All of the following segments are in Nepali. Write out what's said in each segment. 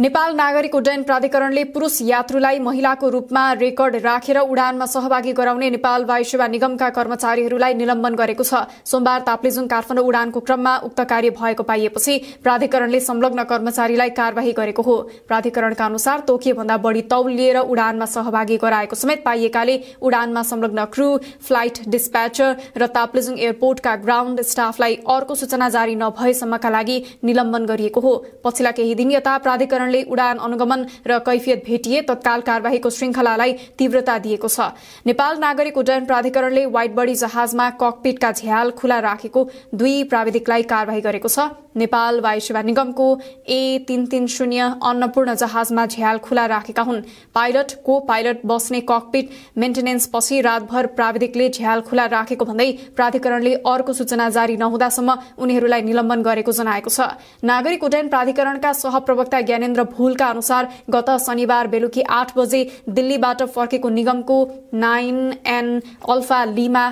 नेपाल नागरिक उड्डयन प्राधिकरणले पुरूष यात्रुलाई महिलाको रूपमा रेकर्ड राखेर उडानमा सहभागी गराउने नेपाल वायुसेवा निगमका कर्मचारीहरूलाई निलम्बन गरेको छ सोमबार ताप्लेजुङ काठमाडौँ उडानको क्रममा उक्त कार्य भएको पाइएपछि प्राधिकरणले संलग्न कर्मचारीलाई कार्यवाही गरेको हो प्राधिकरणका अनुसार तोकिएभन्दा बढी तौल लिएर उडानमा सहभागी गराएको समेत पाइएकाले उडानमा संलग्न क्रू फ्लाइट डिस्प्याचर र ताप्लेजुङ एयरपोर्टका ग्राउण्ड स्टाफलाई अर्को सूचना जारी नभएसम्मका लागि निलम्बन गरिएको हो पछिल्ला केही दिन यता प्राधिकरण कारणले उडान अनुगमन र कैफियत भेटिए तत्काल कार्यवाहीको श्रृङ्खलालाई तीव्रता दिएको छ नेपाल नागरिक उड्डयन प्राधिकरणले वाइट बडी जहाजमा ककपिटका झ्याल खुला राखेको दुई प्राविधिकलाई कार्यवाही गरेको छ नेपाल वायु सेवा निगमको ए तीन तीन शून्य अन्नपूर्ण जहाजमा झ्याल खुला राखेका हुन् पाइलट को पाइलट बस्ने ककपिट मेन्टेनेन्स पछि रातभर प्राविधिकले झ्याल खुला राखेको भन्दै प्राधिकरणले अर्को सूचना जारी नहुँदासम्म उनीहरूलाई निलम्बन गरेको जनाएको छ नागरिक उड्डयन प्राधिकरणका सहप्रवक्ता ज्ञानेन्द्र नरेन्द्र भुलका अनुसार गत शनिबार बेलुकी आठ बजे दिल्लीबाट फर्केको निगमको nine N alpha Lima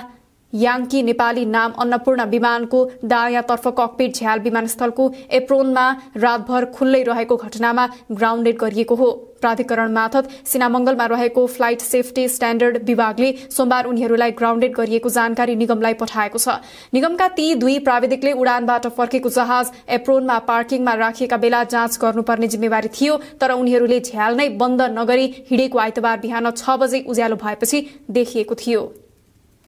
Yankee Nepali नाम अन्नपूर्ण विमानको दायाँतर्फ ककपिट झ्याल विमानस्थलको एप्रोनमा रातभर खुल्लै रहेको घटनामा ग्राउन्डेड गरिएको हो प्राधिकरण मार्फत सिनामङ्गलमा रहेको फ्लाइट सेफ्टी स्ट्याण्डर्ड विभागले सोमबार उनीहरूलाई ग्राउन्डेड गरिएको जानकारी निगमलाई पठाएको छ निगमका ती दुई प्राविधिकले उडानबाट फर्केको जहाज एप्रोनमा पार्किङमा राखिएका बेला जाँच गर्नुपर्ने जिम्मेवारी थियो तर उनीहरूले झ्याल नै बन्द नगरी हिँडेको आइतबार बिहान छ बजे उज्यालो भएपछि देखिएको थियो